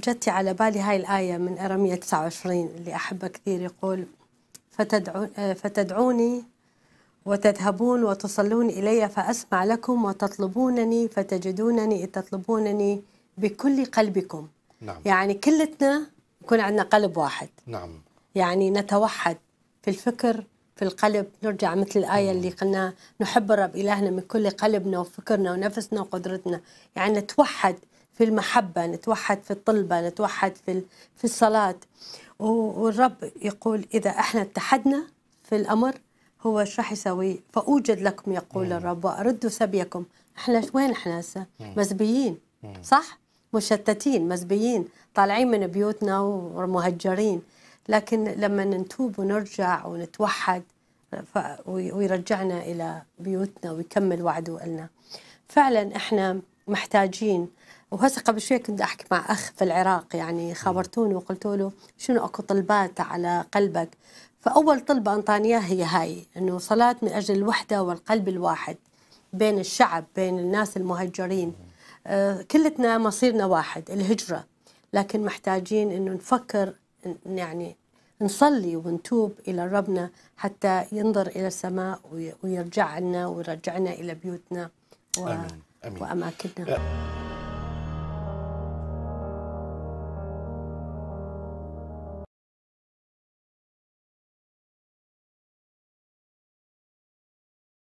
جت على بالي هاي الآية من أرمية 29 اللي أحبها كثير يقول فتدعو آه، فتدعوني وتذهبون وتصلون إلي فأسمع لكم وتطلبونني فتجدونني تطلبونني بكل قلبكم نعم. يعني كلتنا يكون عندنا قلب واحد نعم. يعني نتوحد في الفكر في القلب نرجع مثل الآية اللي قلنا نحب الرب إلهنا من كل قلبنا وفكرنا ونفسنا وقدرتنا يعني نتوحد في المحبة نتوحد في الطلبة نتوحد في, في الصلاة والرب يقول إذا إحنا اتحدنا في الأمر هو ايش راح يسوي؟ فأوجد لكم يقول مم. الرب وأردوا سبيكم إحنا وين إحنا هسه؟ مزبيين صح؟ مشتتين مزبيين طالعين من بيوتنا ومهجرين لكن لما نتوب ونرجع ونتوحد ويرجعنا إلى بيوتنا ويكمل وعده لنا فعلا إحنا محتاجين وهسه قبل شوي كنت احكي مع اخ في العراق يعني خابرتوني وقلت له شنو اكو طلبات على قلبك فاول طلبه انطاني هي هاي انه صلاه من اجل الوحده والقلب الواحد بين الشعب بين الناس المهجرين آه، كلتنا مصيرنا واحد الهجره لكن محتاجين انه نفكر يعني نصلي ونتوب الى ربنا حتى ينظر الى السماء ويرجع لنا ويرجعنا الى بيوتنا و... امين 我 am a kid now.